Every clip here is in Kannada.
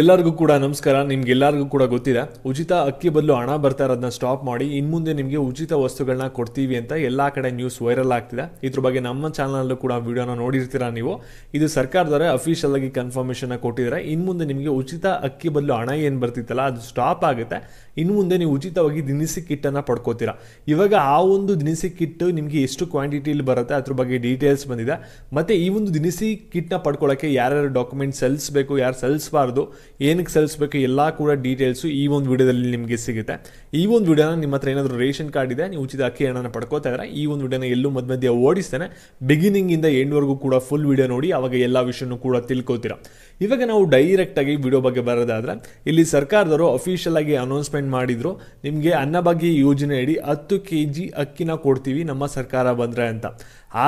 ಎಲ್ಲರಿಗೂ ಕೂಡ ನಮಸ್ಕಾರ ನಿಮ್ಗೆಲ್ಲರಿಗೂ ಕೂಡ ಗೊತ್ತಿದೆ ಉಚಿತ ಅಕ್ಕಿ ಬದಲು ಹಣ ಬರ್ತಾ ಇರೋದನ್ನ ಸ್ಟಾಪ್ ಮಾಡಿ ಮುಂದೆ ನಿಮಗೆ ಉಚಿತ ವಸ್ತುಗಳನ್ನ ಕೊಡ್ತೀವಿ ಅಂತ ಎಲ್ಲಾ ಕಡೆ ನ್ಯೂಸ್ ವೈರಲ್ ಆಗ್ತಿದೆ ಇದ್ರ ಬಗ್ಗೆ ನಮ್ಮ ಚಾನಲಲ್ಲೂ ಕೂಡ ವಿಡಿಯೋನ ನೋಡಿರ್ತೀರಾ ನೀವು ಇದು ಸರ್ಕಾರದವರೇ ಅಫಿಷಿಯಲ್ ಆಗಿ ಕನ್ಫರ್ಮೇಷನ್ ಕೊಟ್ಟಿದ್ದಾರೆ ಇನ್ಮುಂದೆ ನಿಮಗೆ ಉಚಿತ ಅಕ್ಕಿ ಬದಲು ಹಣ ಏನು ಬರ್ತಿತ್ತಲ್ಲ ಅದು ಸ್ಟಾಪ್ ಆಗುತ್ತೆ ಇನ್ಮುಂದೆ ನೀವು ಉಚಿತವಾಗಿ ದಿನಸಿ ಕಿಟ್ಟನ್ನು ಪಡ್ಕೋತೀರಾ ಇವಾಗ ಆ ಒಂದು ದಿನಸಿ ಕಿಟ್ ನಿಮಗೆ ಎಷ್ಟು ಕ್ವಾಂಟಿಟಿಲಿ ಬರುತ್ತೆ ಅದ್ರ ಬಗ್ಗೆ ಡೀಟೇಲ್ಸ್ ಬಂದಿದೆ ಮತ್ತೆ ಈ ಒಂದು ದಿನಸಿ ಕಿಟ್ನ ಪಡ್ಕೊಳ್ಳೋಕ್ಕೆ ಯಾರ್ಯಾರು ಡಾಕ್ಯುಮೆಂಟ್ ಸಲ್ಲಿಸಬೇಕು ಯಾರು ಸಲ್ಲಿಸಬಾರ್ದು ಏನಕ್ಕೆ ಸಲ್ಲಿಸಬೇಕು ಎಲ್ಲ ಕೂಡ ಡೀಟೇಲ್ಸು ಈ ಒಂದು ವಿಡಿಯೋದಲ್ಲಿ ನಿಮಗೆ ಸಿಗುತ್ತೆ ಈ ಒಂದು ವಿಡಿಯೋನ ನಿಮ್ಮ ಹತ್ರ ಏನಾದರೂ ರೇಷನ್ ಕಾರ್ಡ್ ಇದೆ ನೀವು ಉಚಿತ ಅಕ್ಕಿ ಹಣನ ಪಡ್ಕೋತಾ ಇದ್ದಾರೆ ಈ ಒಂದು ವಿಡಿಯೋನ ಎಲ್ಲೂ ಮಧ್ಯ ಮಧ್ಯ ಓಡಿಸ್ತೇನೆ ಬಿಗಿನಿಂಗಿಂದ ಎಂಡ್ವರೆಗೂ ಕೂಡ ಫುಲ್ ವಿಡಿಯೋ ನೋಡಿ ಅವಾಗ ಎಲ್ಲ ವಿಷಯನೂ ಕೂಡ ತಿಳ್ಕೊತೀರಾ ಇವಾಗ ನಾವು ಡೈರೆಕ್ಟಾಗಿ ವಿಡಿಯೋ ಬಗ್ಗೆ ಬರೋದಾದರೆ ಇಲ್ಲಿ ಸರ್ಕಾರದವರು ಅಫಿಷಿಯಲ್ ಆಗಿ ಅನೌನ್ಸ್ಮೆಂಟ್ ಮಾಡಿದ್ರು ನಿಮಗೆ ಅನ್ನಭಾಗ್ಯ ಯೋಜನೆ ಅಡಿ ಹತ್ತು ಕೆ ಜಿ ಅಕ್ಕಿನ ಕೊಡ್ತೀವಿ ನಮ್ಮ ಸರ್ಕಾರ ಬಂದರೆ ಅಂತ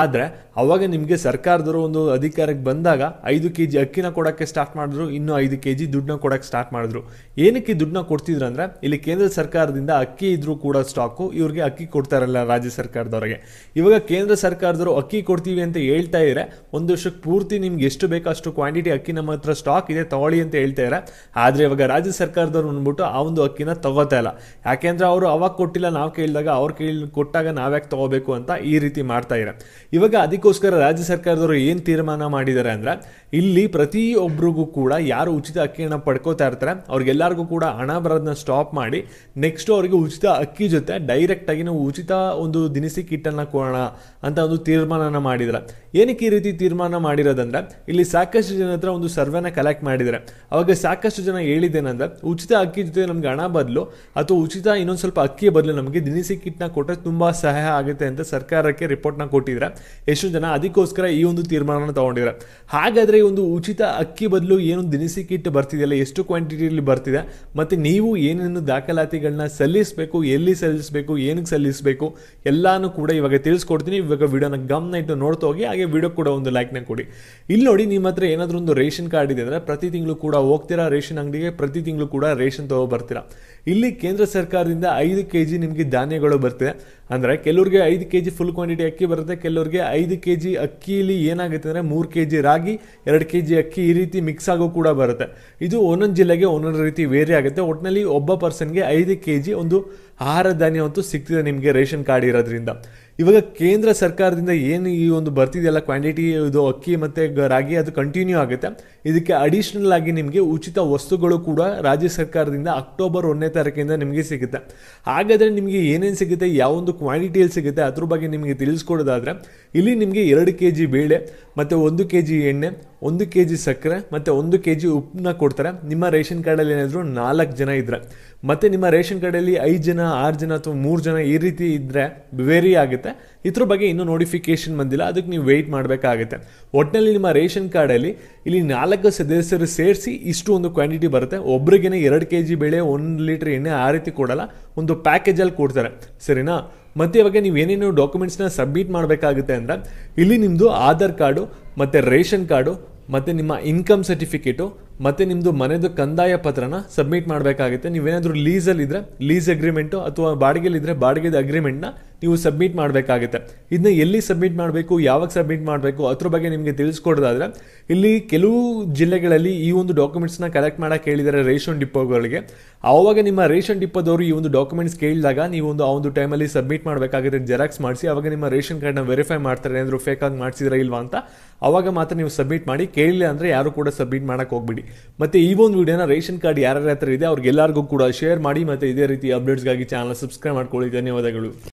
ಆದರೆ ಅವಾಗ ನಿಮಗೆ ಸರ್ಕಾರದವರು ಒಂದು ಅಧಿಕಾರಕ್ಕೆ ಬಂದಾಗ ಐದು ಕೆ ಜಿ ಅಕ್ಕಿನ ಕೊಡೋಕ್ಕೆ ಸ್ಟಾರ್ಟ್ ಮಾಡಿದ್ರು ಇನ್ನೂ ಐದು ಕೆ ಜಿ ದುಡ್ಡನ್ನ ಕೊಡೋಕ್ಕೆ ಸ್ಟಾರ್ಟ್ ಮಾಡಿದ್ರು ಏನಕ್ಕೆ ದುಡ್ಡನ್ನ ಕೊಡ್ತಿದ್ರು ಅಂದರೆ ಇಲ್ಲಿ ಕೇಂದ್ರ ಸರ್ಕಾರದಿಂದ ಅಕ್ಕಿ ಇದ್ದರೂ ಕೂಡ ಸ್ಟಾಕು ಇವ್ರಿಗೆ ಅಕ್ಕಿ ಕೊಡ್ತಾರಲ್ಲ ರಾಜ್ಯ ಸರ್ಕಾರದವರಿಗೆ ಇವಾಗ ಕೇಂದ್ರ ಸರ್ಕಾರದವರು ಅಕ್ಕಿ ಕೊಡ್ತೀವಿ ಅಂತ ಹೇಳ್ತಾ ಇದ್ರೆ ಒಂದು ವರ್ಷಕ್ಕೆ ಪೂರ್ತಿ ನಿಮ್ಗೆ ಎಷ್ಟು ಬೇಕೋ ಅಷ್ಟು ಕ್ವಾಂಟಿಟಿ ಅಕ್ಕಿ ನಮ್ಮ ಹತ್ರ ಸ್ಟಾಕ್ ಇದೆ ತಗೊಳ್ಳಿ ಅಂತ ಹೇಳ್ತಾ ಇದ್ದಾರೆ ಆದರೆ ಇವಾಗ ರಾಜ್ಯ ಸರ್ಕಾರದವ್ರು ಅಂದ್ಬಿಟ್ಟು ಆ ಒಂದು ಅಕ್ಕಿನ ತಗೋತಾ ಇಲ್ಲ ಯಾಕೆಂದ್ರೆ ಅವರು ಅವಾಗ ಕೊಟ್ಟಿಲ್ಲ ನಾವು ಕೇಳಿದಾಗ ಅವ್ರು ಕೇಳಿ ಕೊಟ್ಟಾಗ ನಾವ್ಯಾಕೆ ತಗೋಬೇಕು ಅಂತ ಈ ರೀತಿ ಮಾಡ್ತಾ ಇದ್ದಾರೆ ಇವಾಗ ಅದಕ್ಕೋಸ್ಕರ ರಾಜ್ಯ ಸರ್ಕಾರದವರು ಏನು ತೀರ್ಮಾನ ಮಾಡಿದ್ದಾರೆ ಅಂದ್ರೆ ಇಲ್ಲಿ ಪ್ರತಿಯೊಬ್ಬರಿಗೂ ಕೂಡ ಯಾರು ಉಚಿತ ಅಕ್ಕಿಯನ್ನು ಪಡ್ಕೋತಾ ಇರ್ತಾರೆ ಅವ್ರಿಗೆಲ್ಲರಿಗೂ ಕೂಡ ಹಣ ಬರೋದನ್ನ ಸ್ಟಾಪ್ ಮಾಡಿ ನೆಕ್ಸ್ಟ್ ಅವರಿಗೆ ಉಚಿತ ಅಕ್ಕಿ ಜೊತೆ ಡೈರೆಕ್ಟಾಗಿ ನಾವು ಉಚಿತ ಒಂದು ದಿನಸಿ ಕಿಟ್ಟನ್ನು ಕೊಡೋಣ ಅಂತ ಒಂದು ತೀರ್ಮಾನನ ಮಾಡಿದ್ರೆ ಏನಕ್ಕೆ ಈ ರೀತಿ ತೀರ್ಮಾನ ಮಾಡಿರೋದಂದ್ರೆ ಇಲ್ಲಿ ಸಾಕಷ್ಟು ಜನ ಹತ್ರ ಒಂದು ಸರ್ವೆನ ಕಲೆಕ್ಟ್ ಮಾಡಿದರೆ ಅವಾಗ ಸಾಕಷ್ಟು ಜನ ಹೇಳಿದ್ದೇನೆಂದ್ರೆ ಉಚಿತ ಅಕ್ಕಿ ಜೊತೆ ನಮ್ಗೆ ಹಣ ಬದಲು ಅಥವಾ ಉಚಿತ ಇನ್ನೊಂದು ಸ್ವಲ್ಪ ಅಕ್ಕಿ ಬದಲು ನಮಗೆ ದಿನಸಿ ಕಿಟ್ನ ಕೊಟ್ಟರೆ ತುಂಬಾ ಸಹಾಯ ಆಗುತ್ತೆ ಅಂತ ಸರ್ಕಾರಕ್ಕೆ ರಿಪೋರ್ಟ್ನ ಕೊಟ್ಟಿದೆ ಎಷ್ಟು ಎಷ್ಟೊಂದು ಜನ ಅದಕ್ಕೋಸ್ಕರ ಈ ಒಂದು ತೀರ್ಮಾನವನ್ನು ತಗೊಂಡಿದ್ದಾರೆ ಹಾಗಾದರೆ ಈ ಒಂದು ಉಚಿತ ಅಕ್ಕಿ ಬದಲು ಏನು ದಿನಸಿ ಕಿಟ್ ಬರ್ತಿದೆಯಲ್ಲ ಎಷ್ಟು ಕ್ವಾಂಟಿಟಿಯಲ್ಲಿ ಬರ್ತಿದೆ ಮತ್ತು ನೀವು ಏನೇನು ದಾಖಲಾತಿಗಳನ್ನ ಸಲ್ಲಿಸಬೇಕು ಎಲ್ಲಿ ಸಲ್ಲಿಸಬೇಕು ಏನಕ್ಕೆ ಸಲ್ಲಿಸಬೇಕು ಎಲ್ಲಾನು ಕೂಡ ಇವಾಗ ತಿಳಿಸ್ಕೊಡ್ತೀನಿ ಇವಾಗ ವಿಡಿಯೋನ ಗಮನ ಇಟ್ಟು ನೋಡ್ತಾ ಹೋಗಿ ಹಾಗೆ ವಿಡಿಯೋ ಕೂಡ ಒಂದು ಲೈಕ್ನ ಕೊಡಿ ಇಲ್ಲಿ ನೋಡಿ ನಿಮ್ಮ ಹತ್ರ ಏನಾದರೂ ಒಂದು ರೇಷನ್ ಕಾರ್ಡ್ ಇದೆ ಅಂದರೆ ಪ್ರತಿ ತಿಂಗಳು ಕೂಡ ಹೋಗ್ತೀರಾ ರೇಷನ್ ಅಂಗಡಿಗೆ ಪ್ರತಿ ತಿಂಗಳು ಕೂಡ ರೇಷನ್ ತಗೋ ಬರ್ತೀರಾ ಇಲ್ಲಿ ಕೇಂದ್ರ ಸರ್ಕಾರದಿಂದ ಐದು ಕೆ ಜಿ ನಿಮಗೆ ಧಾನ್ಯಗಳು ಬರ್ತಿದೆ ಅಂದರೆ ಕೆಲವ್ರಿಗೆ ಐದು ಕೆ ಜಿ ಫುಲ್ ಕ್ವಾಂಟಿಟಿ ಅಕ್ಕಿ ಬರುತ್ತೆ ಕೆಲವ್ರಿಗೆ ಐದು ಕೆ ಜಿ ಅಕ್ಕಿಲಿ ಏನಾಗುತ್ತೆ ಅಂದರೆ ಮೂರು ಕೆ ಜಿ ರಾಗಿ ಎರಡು ಕೆ ಜಿ ಅಕ್ಕಿ ಈ ರೀತಿ ಮಿಕ್ಸ್ ಆಗೋ ಕೂಡ ಬರುತ್ತೆ ಇದು ಒಂದೊಂದು ಜಿಲ್ಲೆಗೆ ಒಂದೊಂದು ರೀತಿ ವೇರಿ ಆಗುತ್ತೆ ಒಟ್ಟಿನಲ್ಲಿ ಒಬ್ಬ ಪರ್ಸನ್ಗೆ ಐದು ಕೆ ಜಿ ಒಂದು ಆಹಾರ ಧಾನ್ಯ ಅಂತೂ ಸಿಗ್ತಿದೆ ನಿಮಗೆ ರೇಷನ್ ಕಾರ್ಡ್ ಇರೋದ್ರಿಂದ ಇವಾಗ ಕೇಂದ್ರ ಸರ್ಕಾರದಿಂದ ಏನು ಈ ಒಂದು ಬರ್ತಿದೆಯಲ್ಲ ಕ್ವಾಂಟಿಟಿ ಇದು ಅಕ್ಕಿ ಮತ್ತು ರಾಗಿ ಅದು ಕಂಟಿನ್ಯೂ ಆಗುತ್ತೆ ಇದಕ್ಕೆ ಅಡಿಷ್ನಲ್ ಆಗಿ ನಿಮಗೆ ಉಚಿತ ವಸ್ತುಗಳು ಕೂಡ ರಾಜ್ಯ ಸರ್ಕಾರದಿಂದ ಅಕ್ಟೋಬರ್ ಒಂದನೇ ತಾರೀಕಿಂದ ನಿಮಗೆ ಸಿಗುತ್ತೆ ಹಾಗಾದರೆ ನಿಮಗೆ ಏನೇನು ಸಿಗುತ್ತೆ ಯಾವೊಂದು ಕ್ವಾಂಟಿಟಿಯಲ್ಲಿ ಸಿಗುತ್ತೆ ಅದ್ರ ಬಗ್ಗೆ ನಿಮಗೆ ತಿಳಿಸ್ಕೊಡೋದಾದರೆ ಇಲ್ಲಿ ನಿಮಗೆ ಎರಡು ಕೆ ಜಿ ಬೇಳೆ ಮತ್ತು ಒಂದು ಕೆ ಜಿ ಎಣ್ಣೆ ಒಂದು ಕೆ ಜಿ ಸಕ್ಕರೆ ಮತ್ತು ಒಂದು ಕೆ ಜಿ ಉಪ್ಪನ್ನ ಕೊಡ್ತಾರೆ ನಿಮ್ಮ ರೇಷನ್ ಕಾರ್ಡಲ್ಲಿ ಏನಾದರೂ ನಾಲ್ಕು ಜನ ಇದ್ದರೆ ಮತ್ತು ನಿಮ್ಮ ರೇಷನ್ ಕಾರ್ಡಲ್ಲಿ ಐದು ಜನ ಆರು ಜನ ಅಥವಾ ಮೂರು ಜನ ಈ ರೀತಿ ಇದ್ದರೆ ವೇರಿ ಆಗುತ್ತೆ ಆಗುತ್ತೆ ಇದ್ರ ಬಗ್ಗೆ ಇನ್ನೂ ನೋಟಿಫಿಕೇಶನ್ ಬಂದಿಲ್ಲ ಅದಕ್ಕೆ ನೀವು ವೆಯ್ಟ್ ಮಾಡಬೇಕಾಗುತ್ತೆ ಒಟ್ಟಿನಲ್ಲಿ ನಿಮ್ಮ ರೇಷನ್ ಕಾರ್ಡಲ್ಲಿ ಇಲ್ಲಿ ನಾಲ್ಕು ಸದಸ್ಯರು ಸೇರಿಸಿ ಇಷ್ಟು ಒಂದು ಕ್ವಾಂಟಿಟಿ ಬರುತ್ತೆ ಒಬ್ರಿಗೇನೆ ಎರಡು ಕೆ ಜಿ ಬೆಳೆ ಒಂದು ಲೀಟ್ರ್ ಎಣ್ಣೆ ಆ ರೀತಿ ಕೊಡಲ್ಲ ಒಂದು ಪ್ಯಾಕೇಜಲ್ಲಿ ಕೊಡ್ತಾರೆ ಸರಿನಾ ಮತ್ತು ಇವಾಗ ನೀವು ಏನೇನು ಡಾಕ್ಯುಮೆಂಟ್ಸ್ನ ಸಬ್ಮಿಟ್ ಮಾಡಬೇಕಾಗುತ್ತೆ ಅಂದರೆ ಇಲ್ಲಿ ನಿಮ್ಮದು ಆಧಾರ್ ಕಾರ್ಡು ಮತ್ತು ರೇಷನ್ ಕಾರ್ಡು ಮತ್ತು ನಿಮ್ಮ ಇನ್ಕಮ್ ಸರ್ಟಿಫಿಕೇಟು ಮತ್ತು ನಿಮ್ಮದು ಮನೆದು ಕಂದಾಯ ಪತ್ರನ ಸಬ್ಮಿಟ್ ಮಾಡಬೇಕಾಗುತ್ತೆ ನೀವೇನಾದರೂ ಲೀಸಲ್ಲಿದ್ದರೆ ಲೀಸ್ ಅಗ್ರಿಮೆಂಟು ಅಥವಾ ಬಾಡಿಗೆಲಿದ್ದರೆ ಬಾಡಿಗೆದ ಅಗ್ರಿಮೆಂಟ್ನ ನೀವು ಸಬ್ಮಿಟ್ ಮಾಡಬೇಕಾಗುತ್ತೆ ಇದನ್ನ ಎಲ್ಲಿ ಸಬ್ಮಿಟ್ ಮಾಡಬೇಕು ಯಾವಾಗ ಸಬ್ಮಿಟ್ ಮಾಡಬೇಕು ಅದ್ರ ಬಗ್ಗೆ ನಿಮಗೆ ತಿಳಿಸ್ಕೊಡೋದಾದ್ರೆ ಇಲ್ಲಿ ಕೆಲವು ಜಿಲ್ಲೆಗಳಲ್ಲಿ ಈ ಒಂದು ಡಾಕ್ಯುಮೆಂಟ್ಸ್ನ ಕಲೆಕ್ಟ್ ಮಾಡೋಕ್ಕೆ ಹೇಳಿದ್ದಾರೆ ರೇಷನ್ ಡಿಪೋಗಳಿಗೆ ಆವಾಗ ನಿಮ್ಮ ರೇಷನ್ ಡಿಪೋದವರು ಈ ಒಂದು ಡಾಕ್ಯುಮೆಂಟ್ಸ್ ಕೇಳಿದಾಗ ನೀವು ಒಂದು ಆ ಒಂದು ಟೈಮಲ್ಲಿ ಸಬ್ಮಿಟ್ ಮಾಡಬೇಕಾಗುತ್ತೆ ಜೆರಾಕ್ಸ್ ಮಾಡಿಸಿ ಆವಾಗ ನಿಮ್ಮ ರೇಷನ್ ಕಾರ್ಡ್ನ ವೆರಿಫೈ ಮಾಡ್ತಾರೆ ಏನಾದರೂ ಆಗಿ ಮಾಡಿಸಿದ್ರೆ ಇಲ್ವಾ ಅಂತ ಆವಾಗ ಮಾತ್ರ ನೀವು ಸಬ್ಮಿಟ್ ಮಾಡಿ ಕೇಳಿಲ್ಲ ಅಂದರೆ ಯಾರು ಕೂಡ ಸಬ್ಮಿಟ್ ಮಾಡೋಕೆ ಹೋಗ್ಬಿಡಿ ಮತ್ತು ಈ ಒಂದು ವಿಡಿಯೋನ ರೇಷನ್ ಕಾರ್ಡ್ ಯಾರ್ಯಾರ ಹತ್ರ ಇದೆ ಅವ್ರಿಗೆಲ್ಲರಿಗೂ ಕೂಡ ಶೇರ್ ಮಾಡಿ ಮತ್ತು ಇದೇ ರೀತಿ ಅಪ್ಡೇಟ್ಸ್ಗಾಗಿ ಚಾನಲ್ ಸಬ್ಸ್ಕ್ರೈಬ್ ಮಾಡ್ಕೊಳ್ಳಿ ಧನ್ಯವಾದಗಳು